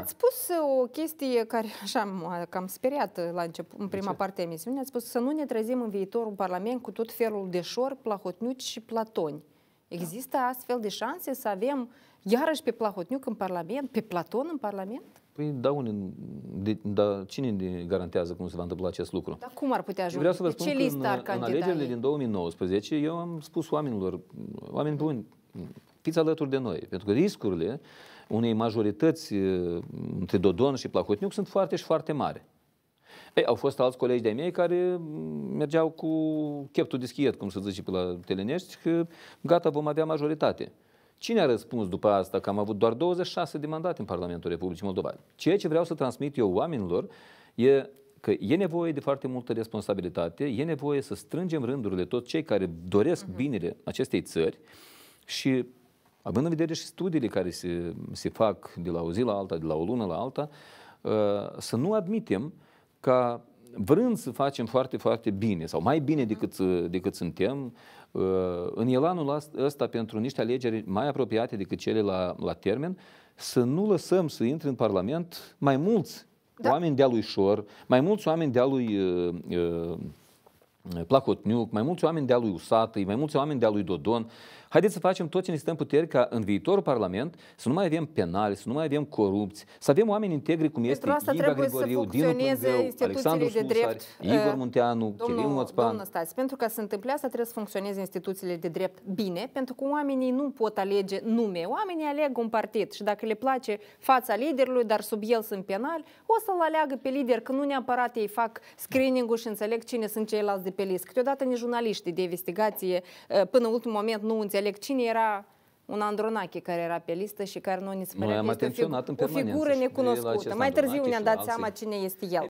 Ați spus uh, o chestie care așa m-a cam speriat uh, la început, în prima parte a emisiunii. Ați spus să nu ne trezim în viitorul Parlament cu tot felul de șor, plahotniuci și platoni. Da. Există da. astfel de șanse să avem iarăși pe Plahotniuc în Parlament, pe Platon în Parlament? Păi da, unii, de, da, cine ne garantează cum se va întâmpla acest lucru? Dar cum ar putea ajunge? vreau să vă spun ce că în, în alegerile din 2019 eu am spus oamenilor, oameni buni, fiți alături de noi. Pentru că riscurile unei majorități între Dodon și Plahotniuc sunt foarte și foarte mari. Ei, au fost alți colegi de-ai mei care mergeau cu cheptul dischiet, cum se zice pe la Telenești, că gata, vom avea majoritate. Cine a răspuns după asta că am avut doar 26 de mandate în Parlamentul Republicii Moldova? Ceea ce vreau să transmit eu oamenilor e că e nevoie de foarte multă responsabilitate, e nevoie să strângem rândurile tot cei care doresc mhm. binele acestei țări și Având în vedere și studiile care se, se fac de la o zi la alta, de la o lună la alta, ă, să nu admitem că vrând să facem foarte, foarte bine sau mai bine decât, ă, decât suntem, ă, în elanul ăsta pentru niște alegeri mai apropiate decât cele la, la termen, să nu lăsăm să intre în Parlament mai mulți da. oameni de-a lui Șor, mai mulți oameni de-a lui uh, uh, Placotniuc, mai mulți oameni de-a lui Usatăi, mai mulți oameni de-a lui Dodon. Haideți să facem tot ce ne stăm puteri ca în viitorul Parlament să nu mai avem penale, să nu mai avem corupți, să avem oameni integri cum este Pentru Iva Grigoriu, Dinu Plângeu, Alexandru de drept, Igor uh, Munteanu, Chirin Moțpan. Domnul pentru ca să întâmple asta trebuie să funcționeze instituțiile de drept bine, pentru că oamenii nu pot alege nume. Oamenii aleg un partid și dacă le place fața liderului, dar sub el sunt penal, o să-l aleagă pe lider, că nu neapărat ei fac screening-ul și înțeleg cine sunt ceilalți de pe list. Câteodată nici jurnaliștii de investigație până ultimul moment nu înțeleg cine era un Andronache care era pe listă și care nu ne spune Noi am este o figură necunoscută. Mai târziu ne-am dat seama cine este el.